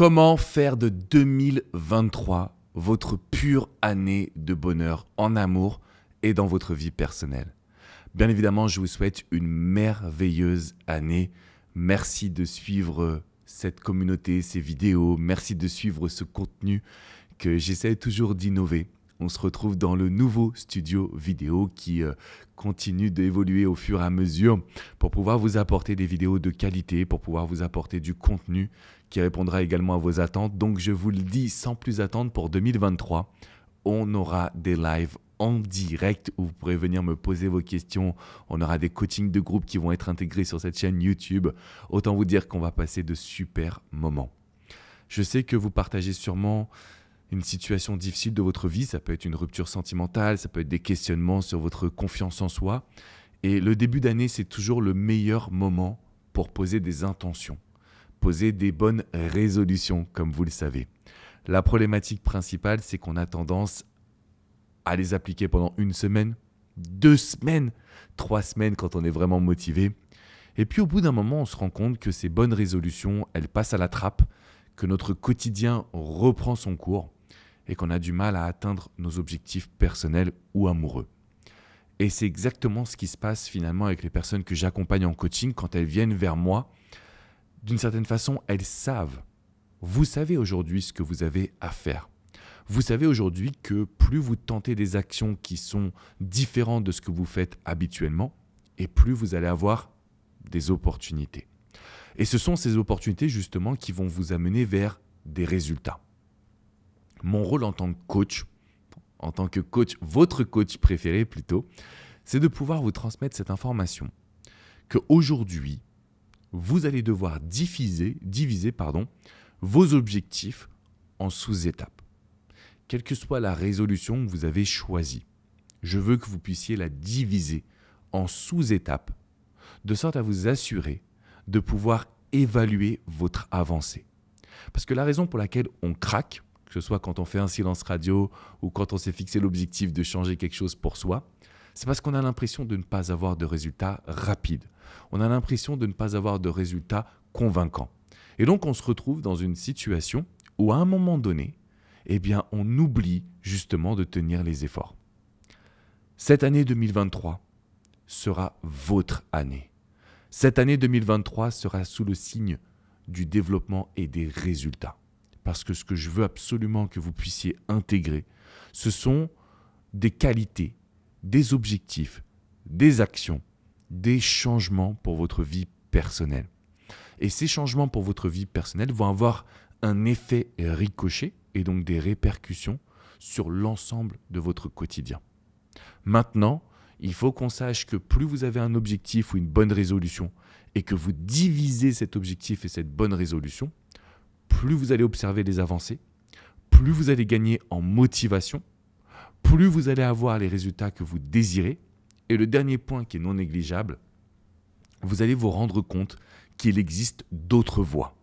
Comment faire de 2023 votre pure année de bonheur en amour et dans votre vie personnelle Bien évidemment, je vous souhaite une merveilleuse année. Merci de suivre cette communauté, ces vidéos. Merci de suivre ce contenu que j'essaie toujours d'innover on se retrouve dans le nouveau studio vidéo qui euh, continue d'évoluer au fur et à mesure pour pouvoir vous apporter des vidéos de qualité, pour pouvoir vous apporter du contenu qui répondra également à vos attentes. Donc je vous le dis sans plus attendre pour 2023, on aura des lives en direct où vous pourrez venir me poser vos questions. On aura des coachings de groupe qui vont être intégrés sur cette chaîne YouTube. Autant vous dire qu'on va passer de super moments. Je sais que vous partagez sûrement une situation difficile de votre vie, ça peut être une rupture sentimentale, ça peut être des questionnements sur votre confiance en soi. Et le début d'année, c'est toujours le meilleur moment pour poser des intentions, poser des bonnes résolutions, comme vous le savez. La problématique principale, c'est qu'on a tendance à les appliquer pendant une semaine, deux semaines, trois semaines quand on est vraiment motivé. Et puis au bout d'un moment, on se rend compte que ces bonnes résolutions, elles passent à la trappe, que notre quotidien reprend son cours et qu'on a du mal à atteindre nos objectifs personnels ou amoureux. Et c'est exactement ce qui se passe finalement avec les personnes que j'accompagne en coaching quand elles viennent vers moi. D'une certaine façon, elles savent. Vous savez aujourd'hui ce que vous avez à faire. Vous savez aujourd'hui que plus vous tentez des actions qui sont différentes de ce que vous faites habituellement, et plus vous allez avoir des opportunités. Et ce sont ces opportunités justement qui vont vous amener vers des résultats. Mon rôle en tant que coach, en tant que coach, votre coach préféré plutôt, c'est de pouvoir vous transmettre cette information que aujourd'hui, vous allez devoir diviser diviser pardon, vos objectifs en sous-étapes. Quelle que soit la résolution que vous avez choisie, je veux que vous puissiez la diviser en sous-étapes, de sorte à vous assurer de pouvoir évaluer votre avancée. Parce que la raison pour laquelle on craque, que ce soit quand on fait un silence radio ou quand on s'est fixé l'objectif de changer quelque chose pour soi, c'est parce qu'on a l'impression de ne pas avoir de résultats rapides. On a l'impression de ne pas avoir de résultats convaincants. Et donc on se retrouve dans une situation où à un moment donné, eh bien on oublie justement de tenir les efforts. Cette année 2023 sera votre année. Cette année 2023 sera sous le signe du développement et des résultats parce que ce que je veux absolument que vous puissiez intégrer, ce sont des qualités, des objectifs, des actions, des changements pour votre vie personnelle. Et ces changements pour votre vie personnelle vont avoir un effet ricochet et donc des répercussions sur l'ensemble de votre quotidien. Maintenant, il faut qu'on sache que plus vous avez un objectif ou une bonne résolution et que vous divisez cet objectif et cette bonne résolution, plus vous allez observer les avancées, plus vous allez gagner en motivation, plus vous allez avoir les résultats que vous désirez. Et le dernier point qui est non négligeable, vous allez vous rendre compte qu'il existe d'autres voies.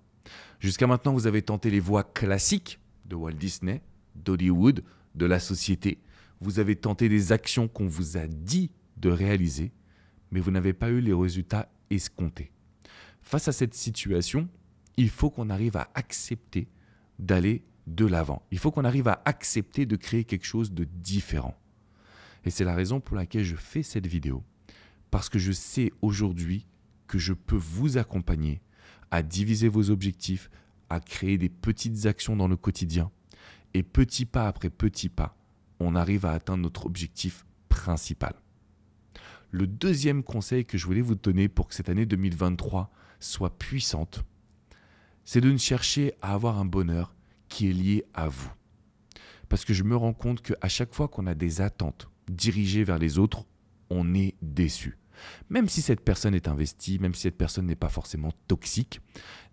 Jusqu'à maintenant, vous avez tenté les voies classiques de Walt Disney, d'Hollywood, de la société. Vous avez tenté des actions qu'on vous a dit de réaliser, mais vous n'avez pas eu les résultats escomptés. Face à cette situation, il faut qu'on arrive à accepter d'aller de l'avant. Il faut qu'on arrive à accepter de créer quelque chose de différent. Et c'est la raison pour laquelle je fais cette vidéo. Parce que je sais aujourd'hui que je peux vous accompagner à diviser vos objectifs, à créer des petites actions dans le quotidien. Et petit pas après petit pas, on arrive à atteindre notre objectif principal. Le deuxième conseil que je voulais vous donner pour que cette année 2023 soit puissante, c'est de ne chercher à avoir un bonheur qui est lié à vous. Parce que je me rends compte qu'à chaque fois qu'on a des attentes dirigées vers les autres, on est déçu. Même si cette personne est investie, même si cette personne n'est pas forcément toxique,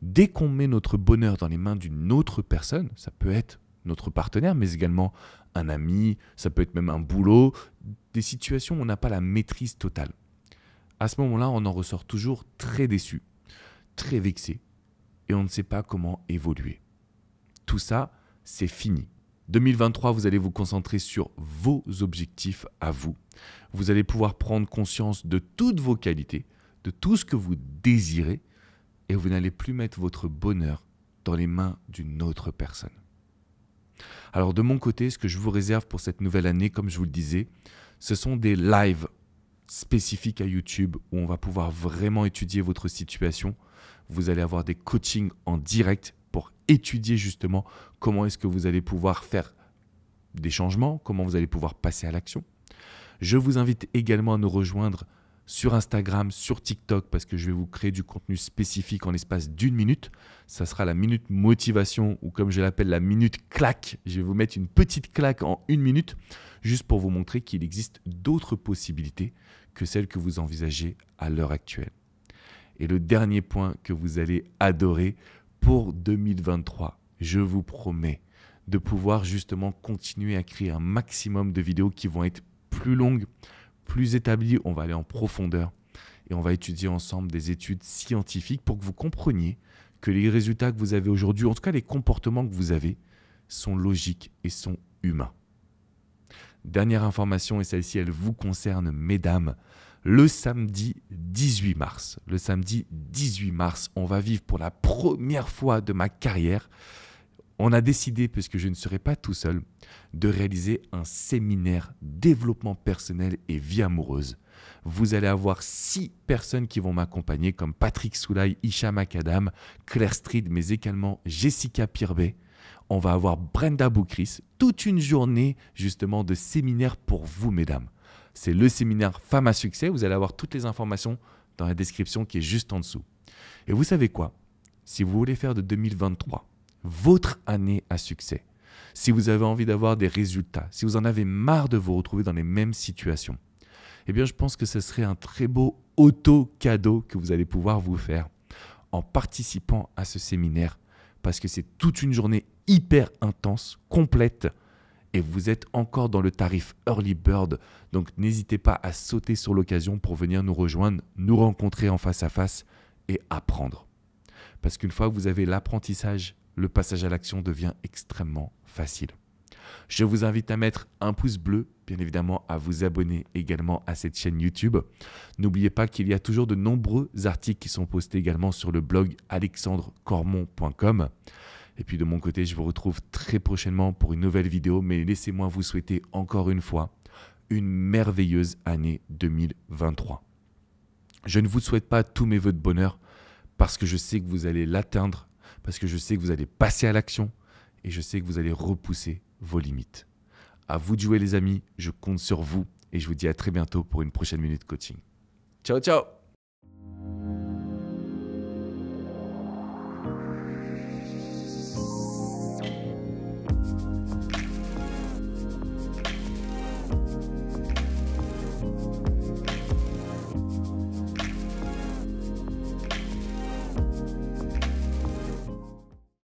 dès qu'on met notre bonheur dans les mains d'une autre personne, ça peut être notre partenaire, mais également un ami, ça peut être même un boulot, des situations où on n'a pas la maîtrise totale. À ce moment-là, on en ressort toujours très déçu, très vexé, et on ne sait pas comment évoluer. Tout ça, c'est fini. 2023, vous allez vous concentrer sur vos objectifs à vous. Vous allez pouvoir prendre conscience de toutes vos qualités, de tout ce que vous désirez, et vous n'allez plus mettre votre bonheur dans les mains d'une autre personne. Alors de mon côté, ce que je vous réserve pour cette nouvelle année, comme je vous le disais, ce sont des lives spécifique à YouTube où on va pouvoir vraiment étudier votre situation. Vous allez avoir des coachings en direct pour étudier justement comment est-ce que vous allez pouvoir faire des changements, comment vous allez pouvoir passer à l'action. Je vous invite également à nous rejoindre sur Instagram, sur TikTok, parce que je vais vous créer du contenu spécifique en l'espace d'une minute. Ça sera la minute motivation, ou comme je l'appelle, la minute claque. Je vais vous mettre une petite claque en une minute, juste pour vous montrer qu'il existe d'autres possibilités que celles que vous envisagez à l'heure actuelle. Et le dernier point que vous allez adorer pour 2023, je vous promets de pouvoir justement continuer à créer un maximum de vidéos qui vont être plus longues, plus établi, on va aller en profondeur et on va étudier ensemble des études scientifiques pour que vous compreniez que les résultats que vous avez aujourd'hui, en tout cas les comportements que vous avez, sont logiques et sont humains. Dernière information, et celle-ci, elle vous concerne, mesdames. Le samedi 18 mars, le samedi 18 mars, on va vivre pour la première fois de ma carrière on a décidé, puisque je ne serai pas tout seul, de réaliser un séminaire développement personnel et vie amoureuse. Vous allez avoir six personnes qui vont m'accompagner, comme Patrick Soulaï, Isha Akadam, Claire Street, mais également Jessica Pirbet. On va avoir Brenda Boukris, toute une journée justement de séminaire pour vous, mesdames. C'est le séminaire femme à succès. Vous allez avoir toutes les informations dans la description qui est juste en dessous. Et vous savez quoi Si vous voulez faire de 2023 votre année à succès. Si vous avez envie d'avoir des résultats, si vous en avez marre de vous retrouver dans les mêmes situations, eh bien je pense que ce serait un très beau auto-cadeau que vous allez pouvoir vous faire en participant à ce séminaire, parce que c'est toute une journée hyper intense, complète, et vous êtes encore dans le tarif Early Bird. Donc n'hésitez pas à sauter sur l'occasion pour venir nous rejoindre, nous rencontrer en face à face et apprendre. Parce qu'une fois que vous avez l'apprentissage, le passage à l'action devient extrêmement facile. Je vous invite à mettre un pouce bleu, bien évidemment à vous abonner également à cette chaîne YouTube. N'oubliez pas qu'il y a toujours de nombreux articles qui sont postés également sur le blog alexandrecormon.com. Et puis de mon côté, je vous retrouve très prochainement pour une nouvelle vidéo, mais laissez-moi vous souhaiter encore une fois une merveilleuse année 2023. Je ne vous souhaite pas tous mes voeux de bonheur, parce que je sais que vous allez l'atteindre, parce que je sais que vous allez passer à l'action et je sais que vous allez repousser vos limites. À vous de jouer les amis, je compte sur vous et je vous dis à très bientôt pour une prochaine minute coaching. Ciao ciao